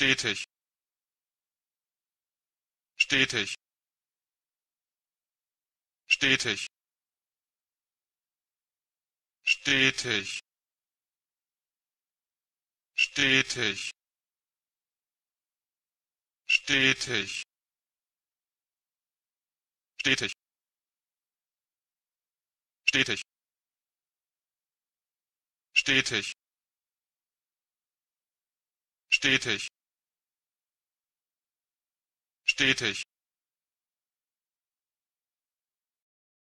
stetig stetig stetig stetig stetig stetig stetig stetig stetig stetig stetig